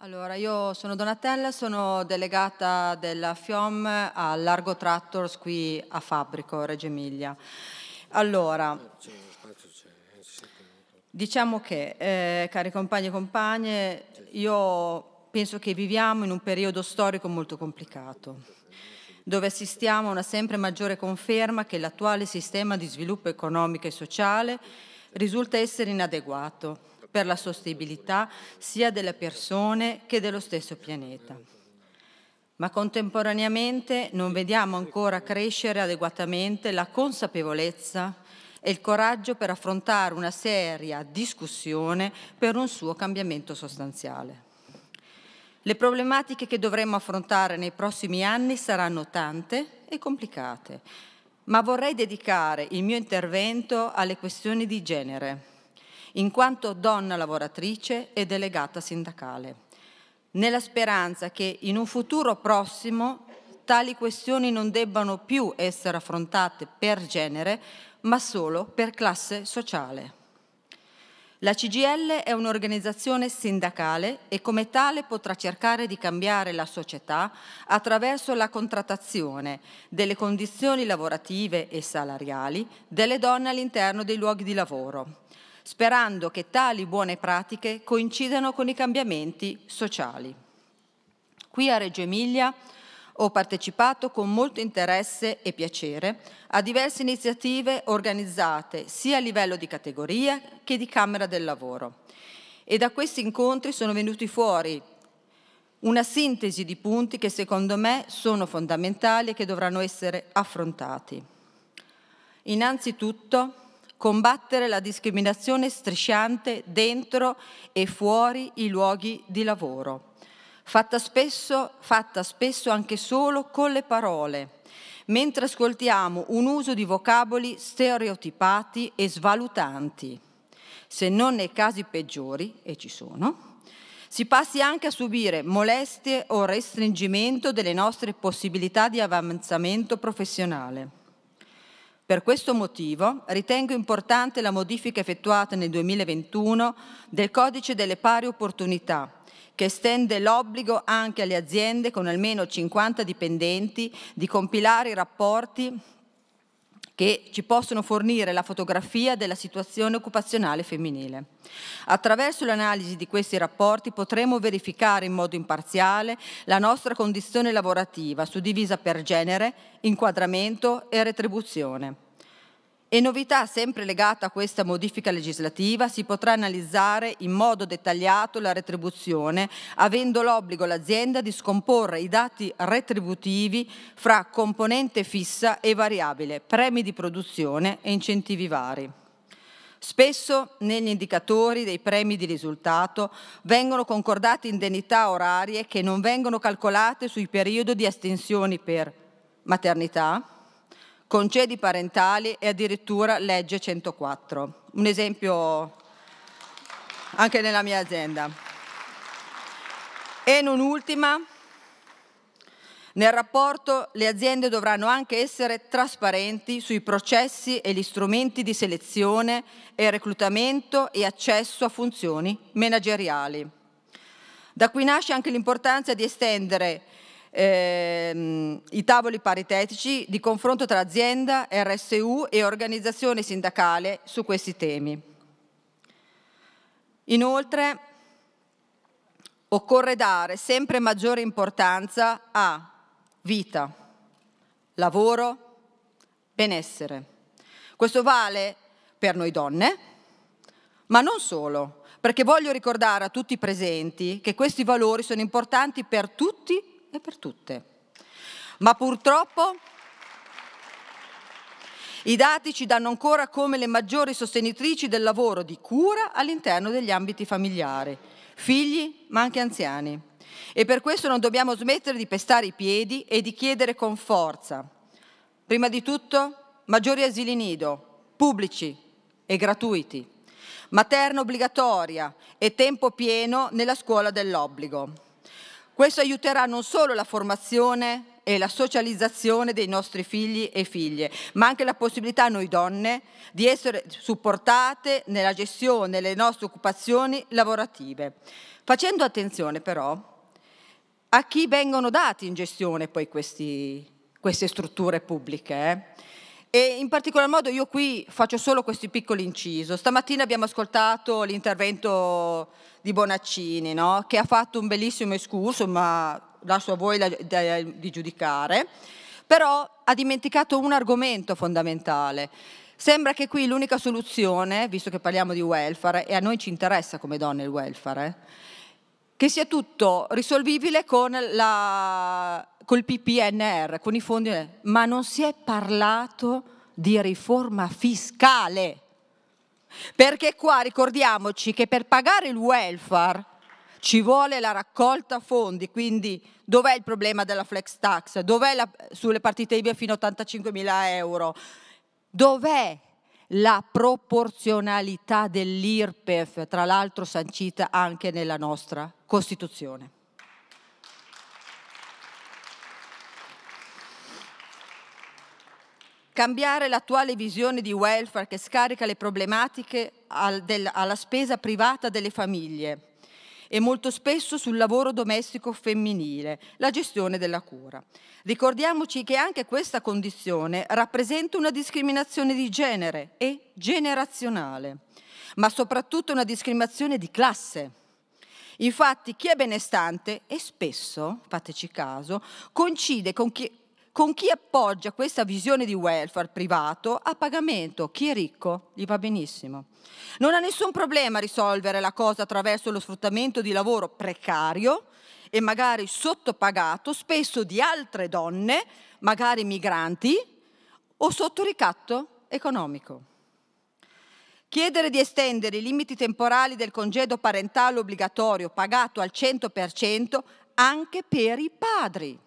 Allora, io sono Donatella, sono delegata della FIOM a Largo Trattors qui a Fabrico, Reggio Emilia. Allora, diciamo che, eh, cari compagni e compagne, io penso che viviamo in un periodo storico molto complicato, dove assistiamo a una sempre maggiore conferma che l'attuale sistema di sviluppo economico e sociale risulta essere inadeguato per la sostenibilità sia delle persone che dello stesso pianeta. Ma contemporaneamente non vediamo ancora crescere adeguatamente la consapevolezza e il coraggio per affrontare una seria discussione per un suo cambiamento sostanziale. Le problematiche che dovremo affrontare nei prossimi anni saranno tante e complicate, ma vorrei dedicare il mio intervento alle questioni di genere, in quanto donna lavoratrice e delegata sindacale, nella speranza che in un futuro prossimo tali questioni non debbano più essere affrontate per genere, ma solo per classe sociale. La CGL è un'organizzazione sindacale e come tale potrà cercare di cambiare la società attraverso la contrattazione delle condizioni lavorative e salariali delle donne all'interno dei luoghi di lavoro, sperando che tali buone pratiche coincidano con i cambiamenti sociali. Qui a Reggio Emilia ho partecipato con molto interesse e piacere a diverse iniziative organizzate sia a livello di categoria che di Camera del Lavoro. E da questi incontri sono venuti fuori una sintesi di punti che secondo me sono fondamentali e che dovranno essere affrontati. Innanzitutto combattere la discriminazione strisciante dentro e fuori i luoghi di lavoro, fatta spesso, fatta spesso anche solo con le parole, mentre ascoltiamo un uso di vocaboli stereotipati e svalutanti. Se non nei casi peggiori, e ci sono, si passi anche a subire molestie o restringimento delle nostre possibilità di avanzamento professionale. Per questo motivo ritengo importante la modifica effettuata nel 2021 del codice delle pari opportunità che estende l'obbligo anche alle aziende con almeno 50 dipendenti di compilare i rapporti che ci possono fornire la fotografia della situazione occupazionale femminile. Attraverso l'analisi di questi rapporti potremo verificare in modo imparziale la nostra condizione lavorativa suddivisa per genere, inquadramento e retribuzione. E novità sempre legata a questa modifica legislativa, si potrà analizzare in modo dettagliato la retribuzione, avendo l'obbligo l'azienda di scomporre i dati retributivi fra componente fissa e variabile, premi di produzione e incentivi vari. Spesso negli indicatori dei premi di risultato vengono concordate indennità orarie che non vengono calcolate sui periodi di astensioni per maternità, congedi parentali e addirittura legge 104. Un esempio anche nella mia azienda. E non ultima, nel rapporto le aziende dovranno anche essere trasparenti sui processi e gli strumenti di selezione e reclutamento e accesso a funzioni manageriali. Da qui nasce anche l'importanza di estendere ehm, i tavoli paritetici di confronto tra azienda, RSU e organizzazione sindacale su questi temi. Inoltre occorre dare sempre maggiore importanza a vita, lavoro, benessere. Questo vale per noi donne, ma non solo, perché voglio ricordare a tutti i presenti che questi valori sono importanti per tutti e per tutte. Ma purtroppo i dati ci danno ancora come le maggiori sostenitrici del lavoro di cura all'interno degli ambiti familiari, figli ma anche anziani. E per questo non dobbiamo smettere di pestare i piedi e di chiedere con forza, prima di tutto, maggiori asili nido, pubblici e gratuiti, materna obbligatoria e tempo pieno nella scuola dell'obbligo. Questo aiuterà non solo la formazione e la socializzazione dei nostri figli e figlie, ma anche la possibilità a noi donne di essere supportate nella gestione delle nostre occupazioni lavorative. Facendo attenzione però a chi vengono dati in gestione poi questi, queste strutture pubbliche. Eh? E in particolar modo io qui faccio solo questi piccoli inciso. Stamattina abbiamo ascoltato l'intervento di Bonaccini, no? che ha fatto un bellissimo escurso, ma lascio a voi la, da, di giudicare, però ha dimenticato un argomento fondamentale. Sembra che qui l'unica soluzione, visto che parliamo di welfare, e a noi ci interessa come donne il welfare, eh? che sia tutto risolvibile con la, col PPNR, con i fondi, ma non si è parlato di riforma fiscale. Perché qua ricordiamoci che per pagare il welfare ci vuole la raccolta fondi, quindi dov'è il problema della flex tax? Dov'è la, sulle partite IVA fino a 85 mila euro? Dov'è la proporzionalità dell'IRPEF, tra l'altro sancita anche nella nostra Costituzione. Cambiare l'attuale visione di welfare che scarica le problematiche alla spesa privata delle famiglie e molto spesso sul lavoro domestico femminile, la gestione della cura. Ricordiamoci che anche questa condizione rappresenta una discriminazione di genere e generazionale, ma soprattutto una discriminazione di classe. Infatti chi è benestante e spesso, fateci caso, coincide con chi con chi appoggia questa visione di welfare privato a pagamento. Chi è ricco gli va benissimo. Non ha nessun problema risolvere la cosa attraverso lo sfruttamento di lavoro precario e magari sottopagato, spesso di altre donne, magari migranti, o sotto ricatto economico. Chiedere di estendere i limiti temporali del congedo parentale obbligatorio pagato al 100% anche per i padri.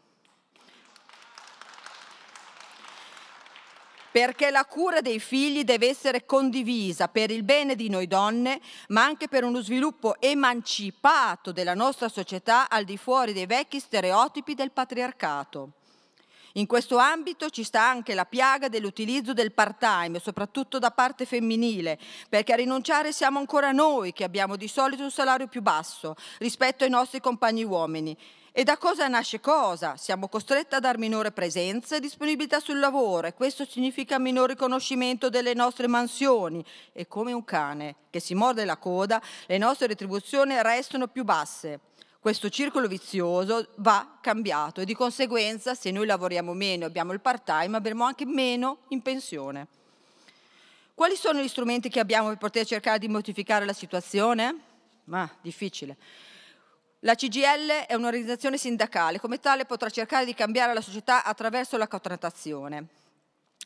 perché la cura dei figli deve essere condivisa per il bene di noi donne, ma anche per uno sviluppo emancipato della nostra società al di fuori dei vecchi stereotipi del patriarcato. In questo ambito ci sta anche la piaga dell'utilizzo del part-time, soprattutto da parte femminile, perché a rinunciare siamo ancora noi che abbiamo di solito un salario più basso rispetto ai nostri compagni uomini. E da cosa nasce cosa? Siamo costretti a dar minore presenza e disponibilità sul lavoro e questo significa minor riconoscimento delle nostre mansioni. E come un cane che si morde la coda, le nostre retribuzioni restano più basse. Questo circolo vizioso va cambiato e di conseguenza se noi lavoriamo meno e abbiamo il part-time avremo anche meno in pensione. Quali sono gli strumenti che abbiamo per poter cercare di modificare la situazione? Ma difficile. La CGL è un'organizzazione sindacale, come tale potrà cercare di cambiare la società attraverso la contrattazione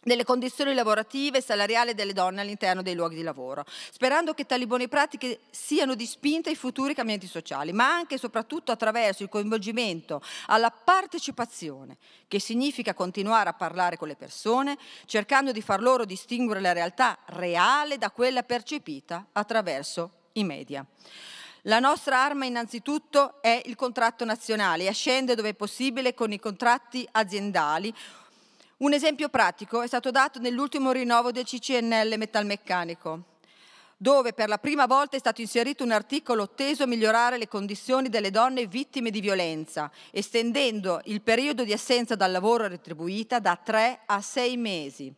delle condizioni lavorative e salariali delle donne all'interno dei luoghi di lavoro, sperando che tali buone pratiche siano di spinta ai futuri cambiamenti sociali, ma anche e soprattutto attraverso il coinvolgimento alla partecipazione, che significa continuare a parlare con le persone, cercando di far loro distinguere la realtà reale da quella percepita attraverso i media. La nostra arma innanzitutto è il contratto nazionale e ascende dove è possibile con i contratti aziendali un esempio pratico è stato dato nell'ultimo rinnovo del CCNL metalmeccanico, dove per la prima volta è stato inserito un articolo teso a migliorare le condizioni delle donne vittime di violenza, estendendo il periodo di assenza dal lavoro retribuita da tre a sei mesi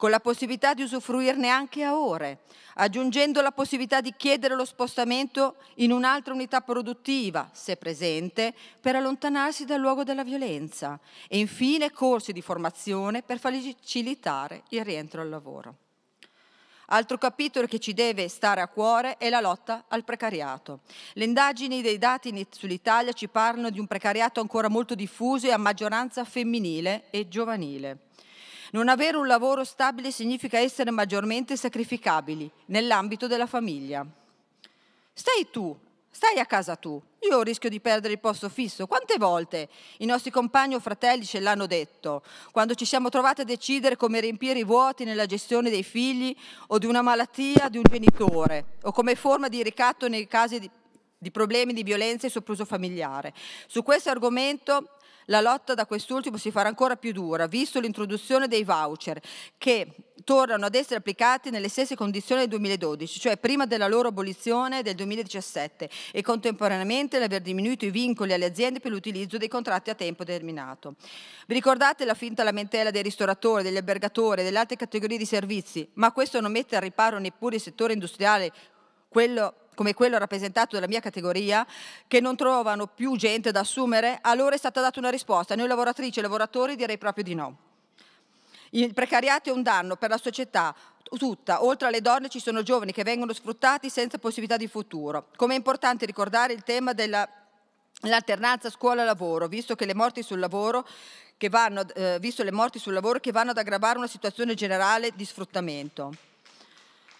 con la possibilità di usufruirne anche a ore, aggiungendo la possibilità di chiedere lo spostamento in un'altra unità produttiva, se presente, per allontanarsi dal luogo della violenza e infine corsi di formazione per facilitare il rientro al lavoro. Altro capitolo che ci deve stare a cuore è la lotta al precariato. Le indagini dei dati sull'Italia ci parlano di un precariato ancora molto diffuso e a maggioranza femminile e giovanile. Non avere un lavoro stabile significa essere maggiormente sacrificabili nell'ambito della famiglia. Stai tu, stai a casa tu, io rischio di perdere il posto fisso. Quante volte i nostri compagni o fratelli ce l'hanno detto, quando ci siamo trovati a decidere come riempire i vuoti nella gestione dei figli o di una malattia di un genitore, o come forma di ricatto nei casi di, di problemi di violenza e sopruso familiare. Su questo argomento la lotta da quest'ultimo si farà ancora più dura, visto l'introduzione dei voucher che tornano ad essere applicati nelle stesse condizioni del 2012, cioè prima della loro abolizione del 2017 e contemporaneamente l'aver diminuito i vincoli alle aziende per l'utilizzo dei contratti a tempo determinato. Vi ricordate la finta lamentela dei ristoratori, degli albergatori, e delle altre categorie di servizi, ma questo non mette al riparo neppure il settore industriale, quello come quello rappresentato dalla mia categoria, che non trovano più gente da assumere, allora è stata data una risposta. Noi lavoratrici e lavoratori direi proprio di no. Il precariato è un danno per la società tutta. Oltre alle donne ci sono giovani che vengono sfruttati senza possibilità di futuro. Come è importante ricordare il tema dell'alternanza scuola-lavoro, visto, le morti sul lavoro vanno, eh, visto le morti sul lavoro che vanno ad aggravare una situazione generale di sfruttamento.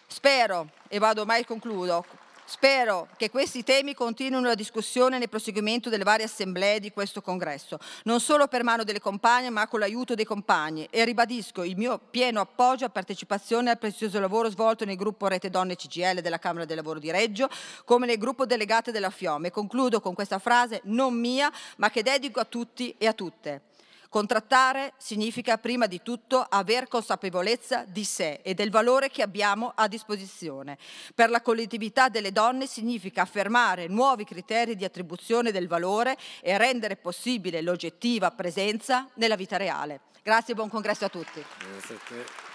Spero, e vado ormai concludo, Spero che questi temi continuino la discussione nel proseguimento delle varie assemblee di questo congresso, non solo per mano delle compagne ma con l'aiuto dei compagni e ribadisco il mio pieno appoggio a partecipazione al prezioso lavoro svolto nel gruppo Rete Donne CGL della Camera del Lavoro di Reggio come nel gruppo delegate della Fiome. Concludo con questa frase non mia ma che dedico a tutti e a tutte. Contrattare significa prima di tutto aver consapevolezza di sé e del valore che abbiamo a disposizione. Per la collettività delle donne significa affermare nuovi criteri di attribuzione del valore e rendere possibile l'oggettiva presenza nella vita reale. Grazie e buon congresso a tutti.